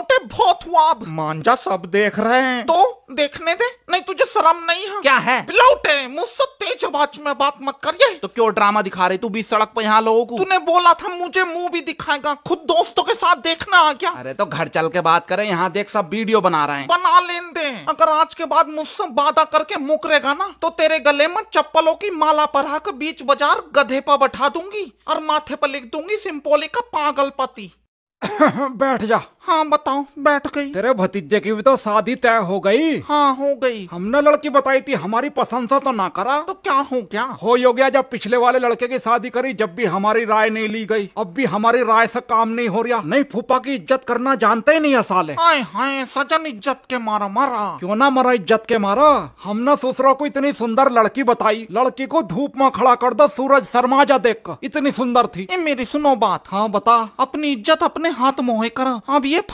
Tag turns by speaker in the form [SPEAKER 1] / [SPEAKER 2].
[SPEAKER 1] बहुत वाब मांजा सब देख रहे हैं तो देखने दे नहीं तुझे शर्म नहीं है क्या है लौटे मुझसे तेज आवाज में बात मत करिए तो क्यों ड्रामा दिखा रही तू बीच सड़क पे यहाँ लोगों को तूने बोला था मुझे मुंह भी दिखाएगा खुद दोस्तों के साथ देखना आ गया
[SPEAKER 2] अरे तो घर चल के बात करे यहाँ देख सब वीडियो बना रहे हैं
[SPEAKER 1] बना लेन दे अगर आज के बाद मुझसे वादा करके मुकरेगा ना तो तेरे गले में चप्पलों की माला पढ़ा कर बीच बाजार गधे पर बैठा दूंगी और माथे पर लिख दूंगी सिंपोली का पागल पति बैठ जा हाँ बताओ बैठ गई तेरे भतीजे की भी तो शादी तय हो गई हाँ हो गई हमने लड़की बताई थी हमारी पसंद तो ना करा तो क्या हो क्या हो यो गया जब पिछले वाले लड़के की शादी करी जब भी हमारी राय नहीं ली गई अब भी हमारी राय से काम नहीं हो रहा नहीं फूफा की इज्जत करना जानते ही नहीं है साले हाय हाय सजन इज्जत के मारा मारा क्यों ना मरा इज्जत के मारा हमने ससुरों को इतनी सुंदर लड़की बताई लड़की को धूप में खड़ा कर दो सूरज शर्मा जा देख इतनी सुंदर थी मेरी सुनो बात हाँ बता अपनी इज्जत अपने हाथ मोहे कर अब see you.